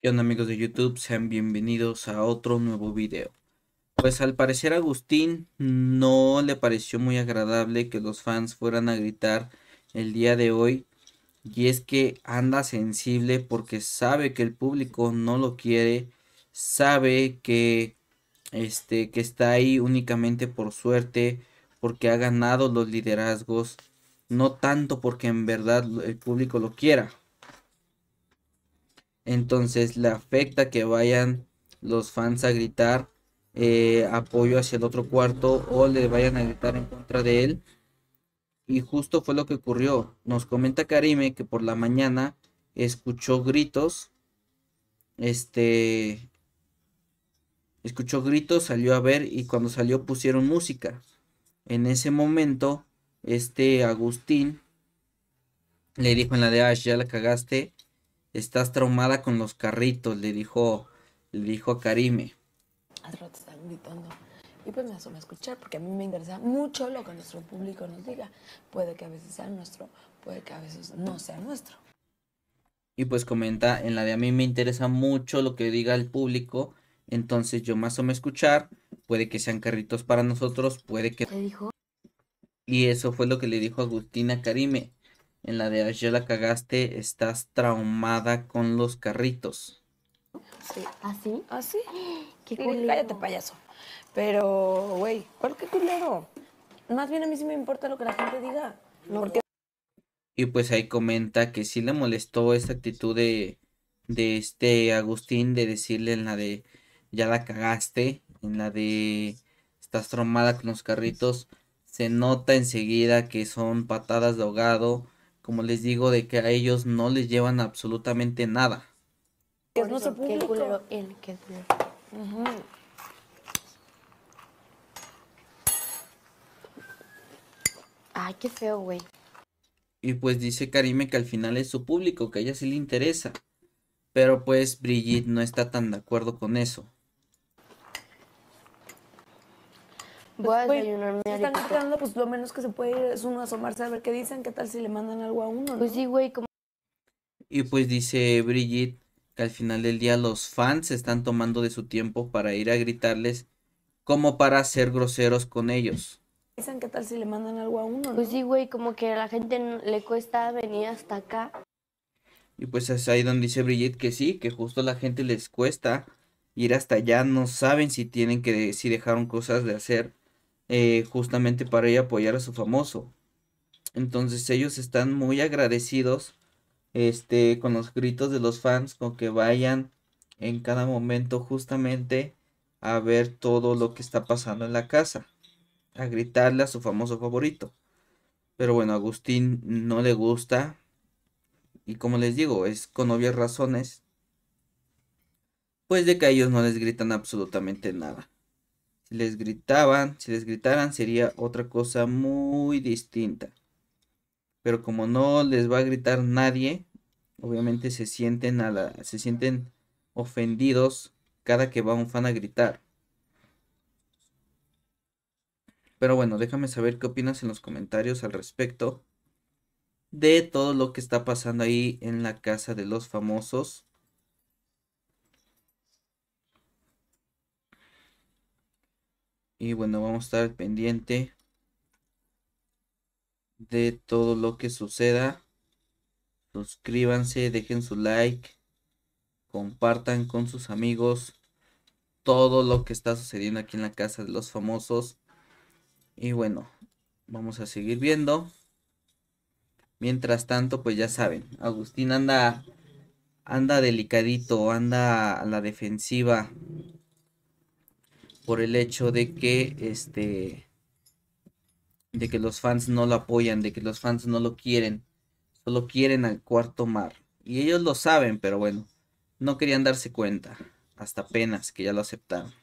¿Qué onda amigos de YouTube? Sean bienvenidos a otro nuevo video. Pues al parecer Agustín no le pareció muy agradable que los fans fueran a gritar el día de hoy. Y es que anda sensible porque sabe que el público no lo quiere. Sabe que, este, que está ahí únicamente por suerte porque ha ganado los liderazgos no tanto porque en verdad el público lo quiera. Entonces le afecta que vayan los fans a gritar eh, apoyo hacia el otro cuarto o le vayan a gritar en contra de él. Y justo fue lo que ocurrió. Nos comenta Karime que por la mañana escuchó gritos. Este. Escuchó gritos, salió a ver y cuando salió pusieron música. En ese momento este Agustín le dijo en la de Ash, ya la cagaste, estás traumada con los carritos, le dijo, le dijo a Karime. Y pues me asoma a escuchar porque a mí me interesa mucho lo que nuestro público nos diga. Puede que a veces sea nuestro, puede que a veces no sea nuestro. Y pues comenta en la de a mí me interesa mucho lo que diga el público. Entonces yo me o a escuchar. Puede que sean carritos para nosotros, puede que... Y eso fue lo que le dijo Agustina Karime. En la de ya la cagaste, estás traumada con los carritos. Sí. ¿Así? ¿ah, ¿Así? ¿Ah, qué Cállate, payaso. Pero, güey, ¿por qué culero? Más bien a mí sí me importa lo que la gente diga. Y pues ahí comenta que sí le molestó esa actitud de, de este Agustín de decirle en la de ya la cagaste, en la de estás traumada con los carritos se nota enseguida que son patadas de ahogado, como les digo, de que a ellos no les llevan absolutamente nada. Es público. Ay, qué feo, güey. Y pues dice Karime que al final es su público, que a ella sí le interesa. Pero pues Brigitte no está tan de acuerdo con eso. Pues, si están gritando, pues lo menos que se puede es uno asomarse a ver qué dicen, qué tal si le mandan algo a uno, Pues sí, güey, como... Y pues dice Brigitte que al final del día los fans se están tomando de su tiempo para ir a gritarles como para ser groseros con ellos. Dicen qué tal si le mandan algo a uno, Pues sí, güey, como que a la gente le cuesta venir hasta acá. Y pues es ahí donde dice Brigitte que sí, que justo a la gente les cuesta ir hasta allá, no saben si tienen que, si dejaron cosas de hacer eh, justamente para ella apoyar a su famoso. Entonces ellos están muy agradecidos este, con los gritos de los fans, con que vayan en cada momento justamente a ver todo lo que está pasando en la casa, a gritarle a su famoso favorito. Pero bueno, Agustín no le gusta. Y como les digo, es con obvias razones. Pues de que a ellos no les gritan absolutamente nada les gritaban, si les gritaran sería otra cosa muy distinta. Pero como no les va a gritar nadie, obviamente se sienten a la, se sienten ofendidos cada que va un fan a gritar. Pero bueno, déjame saber qué opinas en los comentarios al respecto de todo lo que está pasando ahí en la casa de los famosos. Y bueno, vamos a estar pendiente de todo lo que suceda. Suscríbanse, dejen su like, compartan con sus amigos todo lo que está sucediendo aquí en la casa de los famosos. Y bueno, vamos a seguir viendo. Mientras tanto, pues ya saben, Agustín anda anda delicadito, anda a la defensiva por el hecho de que este de que los fans no lo apoyan, de que los fans no lo quieren, solo quieren al cuarto mar. Y ellos lo saben, pero bueno, no querían darse cuenta hasta apenas que ya lo aceptaron.